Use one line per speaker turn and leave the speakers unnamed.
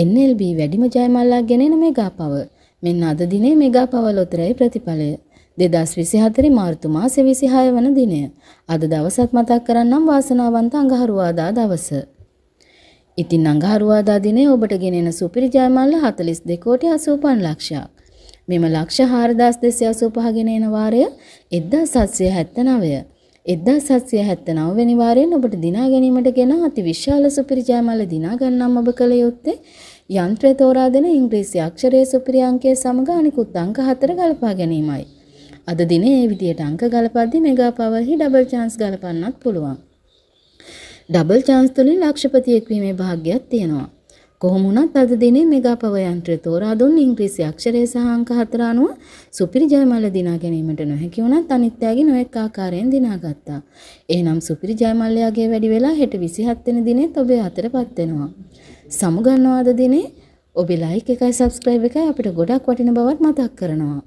NLB වැඩිම ජයමල්ලා ගෙනෙන මෙගාපව. මෙන්න අද දිනේ මෙගාපව ලොතරැයි ප්‍රතිඵලය. 2024 මාර්තු මාසේ 26 වන දිනය. අද දවසත් මතක් කරන්නම් වාසනාවන්ත අඟහරුවාදා දවස. ඉතින් අඟහරුවාදා දිනේ ඔබට ගෙනෙන සුපිරි ජයමල්ල 42 කෝටි 85 ලක්ෂයක්. මෙම ලක්ෂ 4285 ගෙන එන වාරය 1779. 1779 වෙනි වාරයෙන් ඔබට දිනා ගැනීමට ගෙන අති විශාල සුපිරි ජයමාල දිනා ගන්නම් ඔබ කළ යුත්තේ යන්ත්‍රය තෝරා දෙන ඉංග්‍රීසි අක්ෂරයේ සුපිරි අංකයේ සමග අනිකුත් අංක හතර ගලපා ගැනීමයි. අද දිනේ මේ විදියට අංක ගලපද්දී මෙගා පවර්හි ඩබල් chance ගලපන්නත් පුළුවන්. ඩබල් chance තුලින් ලක්ෂපතියෙක් වීමේ භාග්‍යයක් තියෙනවා. කොහොම වුණත් අද දිනේ මෙගා පව යන්ත්‍රය තෝරා දුන් ඉංග්‍රීසි අක්ෂරය සහ අංක හතර අනුව සුපිරි ජයමල්ල දිනා ගැනීමට නොහැකි වුණත් අනිත්‍යගේ නොඑක ආකාරයෙන් දිනාගත්තා. එහෙනම් සුපිරි ජයමල්ලයාගේ වැඩි වෙලා හෙට 27 වෙනි දිනෙත් ඔබේ අතරපත් වෙනවා. සමුගන්නවාද දිනේ ඔබේ ලයික් එකයි සබස්ක්‍රයිබ් එකයි අපිට ගොඩක් වටින බවත් මතක් කරනවා.